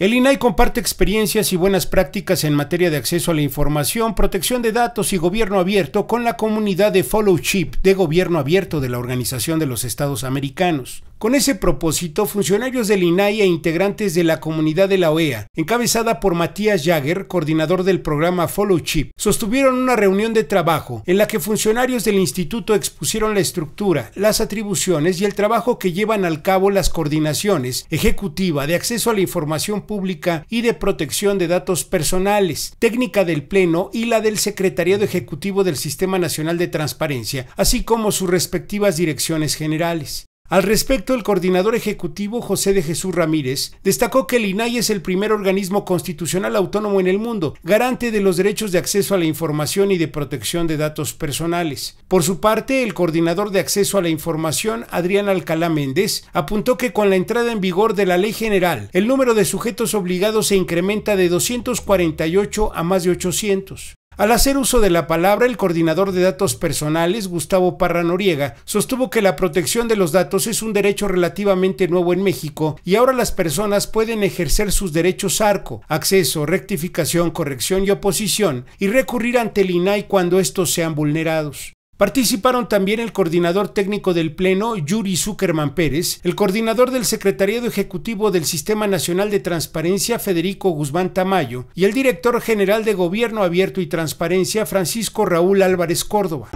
El INAI comparte experiencias y buenas prácticas en materia de acceso a la información, protección de datos y gobierno abierto con la comunidad de FollowShip, de Gobierno Abierto de la Organización de los Estados Americanos. Con ese propósito, funcionarios del INAI e integrantes de la comunidad de la OEA, encabezada por Matías Jagger, coordinador del programa Follow Chip, sostuvieron una reunión de trabajo en la que funcionarios del instituto expusieron la estructura, las atribuciones y el trabajo que llevan al cabo las coordinaciones ejecutiva de acceso a la información pública y de protección de datos personales, técnica del Pleno y la del Secretariado Ejecutivo del Sistema Nacional de Transparencia, así como sus respectivas direcciones generales. Al respecto, el coordinador ejecutivo José de Jesús Ramírez destacó que el INAI es el primer organismo constitucional autónomo en el mundo, garante de los derechos de acceso a la información y de protección de datos personales. Por su parte, el coordinador de acceso a la información, Adrián Alcalá Méndez, apuntó que con la entrada en vigor de la ley general, el número de sujetos obligados se incrementa de 248 a más de 800. Al hacer uso de la palabra, el coordinador de datos personales, Gustavo Parra Noriega, sostuvo que la protección de los datos es un derecho relativamente nuevo en México y ahora las personas pueden ejercer sus derechos ARCO, acceso, rectificación, corrección y oposición, y recurrir ante el INAI cuando estos sean vulnerados. Participaron también el coordinador técnico del Pleno, Yuri Zuckerman Pérez, el coordinador del Secretariado Ejecutivo del Sistema Nacional de Transparencia, Federico Guzmán Tamayo, y el director general de Gobierno Abierto y Transparencia, Francisco Raúl Álvarez Córdoba.